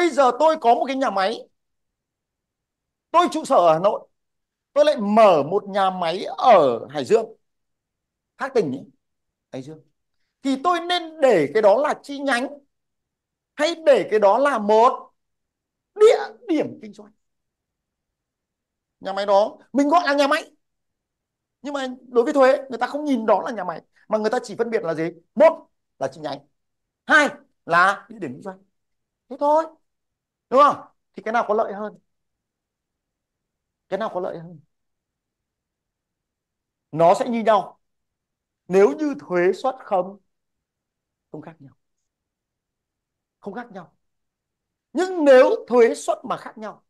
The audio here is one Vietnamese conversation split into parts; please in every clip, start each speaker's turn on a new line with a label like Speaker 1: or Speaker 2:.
Speaker 1: bây giờ tôi có một cái nhà máy tôi trụ sở ở hà nội tôi lại mở một nhà máy ở hải dương khác tỉnh ấy, hải dương thì tôi nên để cái đó là chi nhánh hay để cái đó là một địa điểm kinh doanh nhà máy đó mình gọi là nhà máy nhưng mà đối với thuế người ta không nhìn đó là nhà máy mà người ta chỉ phân biệt là gì một là chi nhánh hai là địa điểm kinh doanh thế thôi đúng không thì cái nào có lợi hơn cái nào có lợi hơn nó sẽ như nhau nếu như thuế suất không không khác nhau không khác nhau nhưng nếu thuế suất mà khác nhau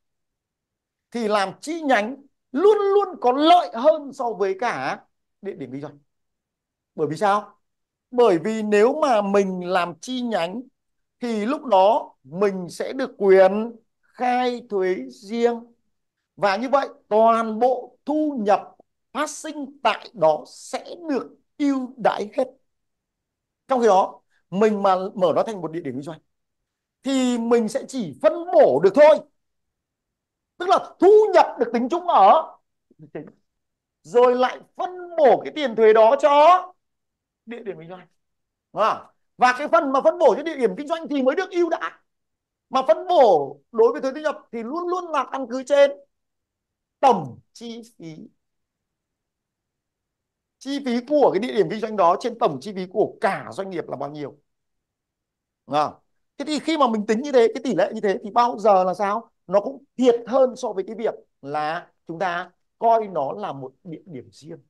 Speaker 1: thì làm chi nhánh luôn luôn có lợi hơn so với cả địa điểm kinh doanh bởi vì sao bởi vì nếu mà mình làm chi nhánh thì lúc đó mình sẽ được quyền khai thuế riêng và như vậy toàn bộ thu nhập phát sinh tại đó sẽ được ưu đãi hết trong khi đó mình mà mở nó thành một địa điểm kinh doanh thì mình sẽ chỉ phân bổ được thôi tức là thu nhập được tính chung ở rồi lại phân bổ cái tiền thuế đó cho địa điểm kinh doanh đúng không? và cái phần mà phân bổ cho địa điểm kinh doanh thì mới được ưu đãi mà phân bổ đối với thuế thu nhập thì luôn luôn là căn cứ trên tổng chi phí chi phí của cái địa điểm kinh doanh đó trên tổng chi phí của cả doanh nghiệp là bao nhiêu à. thế thì khi mà mình tính như thế cái tỷ lệ như thế thì bao giờ là sao nó cũng thiệt hơn so với cái việc là chúng ta coi nó là một địa điểm riêng